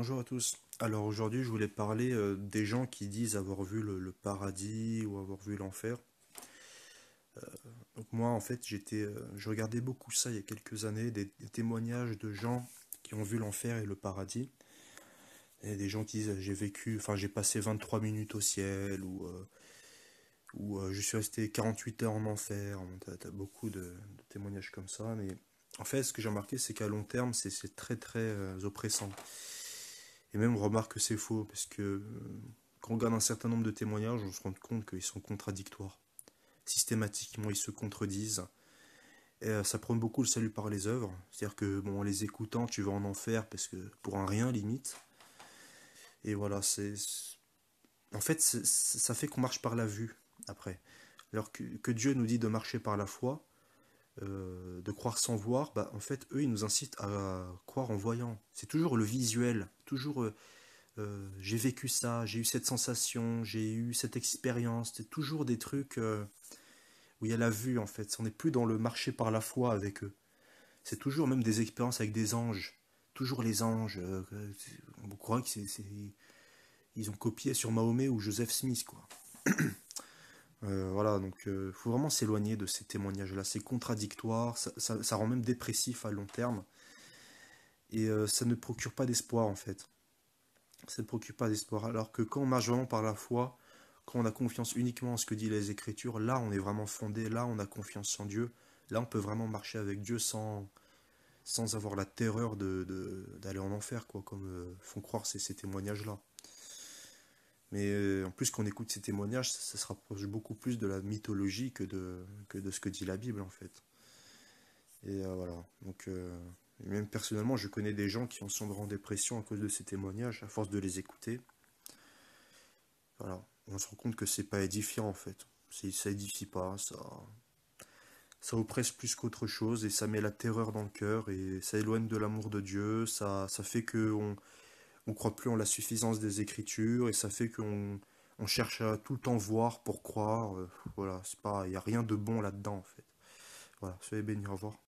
Bonjour à tous. Alors aujourd'hui, je voulais parler euh, des gens qui disent avoir vu le, paradis ou avoir vu l'enfer. Euh, donc moi, en fait, j'étais, euh, je regardais beaucoup ça il y a quelques années, des, témoignages de gens qui ont vu l'enfer et le paradis. Et des gens qui disent j'ai vécu, enfin j'ai passé 23 minutes au ciel ou ou je suis resté 48 heures en enfer. T'as, as beaucoup de, témoignages comme ça, mais en fait, ce que j'ai remarqué, c'est qu'à long terme, c'est très très oppressant. Et même on remarque que c'est faux, parce que euh, quand on regarde un certain nombre de témoignages, on se rend compte qu'ils sont contradictoires. Systématiquement, ils se contredisent. Euh, ça prône beaucoup le salut par les œuvres. C'est-à-dire que, bon, en les écoutant, tu vas en enfer, parce que pour un rien, limite. Et voilà, c'est. En fait, ça fait qu'on marche par la vue, après. Alors que Dieu nous dit de marcher par la foi, euh, de croire sans voir, bah, en fait, eux, ils nous incitent à croire en voyant. C'est toujours le visuel, toujours euh, euh, j'ai vécu ça, j'ai eu cette sensation, j'ai eu cette expérience. C'est toujours des trucs où il y a la vue, en fait. On n'est plus dans le marché par la foi avec eux. C'est toujours même des expériences avec des anges. Toujours les anges. on croit que c'est, ils ont copié sur Mahomet ou Joseph Smith, quoi. Euh, voilà, donc il euh, faut vraiment s'éloigner de ces témoignages-là. C'est contradictoire, ça, rend même dépressif à long terme. Et euh, ça ne procure pas d'espoir en fait. Ça ne procure pas d'espoir. Alors que quand on marche vraiment par la foi, quand on a confiance uniquement en ce que disent les Écritures, là on est vraiment fondé, là on a confiance en Dieu, là on peut vraiment marcher avec Dieu sans, sans avoir la terreur d'aller de, d'aller en enfer, quoi, comme font croire ces témoignages-là. Mais euh, en plus, qu'on écoute ces témoignages, ça, se rapproche beaucoup plus de la mythologie que de, ce que dit la Bible, en fait. Et euh, voilà. Donc, euh, même personnellement, je connais des gens qui ont sont en dépression à cause de ces témoignages, à force de les écouter. Voilà. On se rend compte que c'est pas édifiant, en fait. Ça édifie pas, ça. Ça oppresse plus qu'autre chose et ça met la terreur dans le cœur et ça éloigne de l'amour de Dieu. Ça, ça fait que on croit plus en la suffisance des écritures et ça fait qu'on on cherche à tout le temps voir pour croire. Euh, voilà, c'est pas, il n'y a rien de bon là-dedans en fait. Voilà, soyez bénis, au revoir.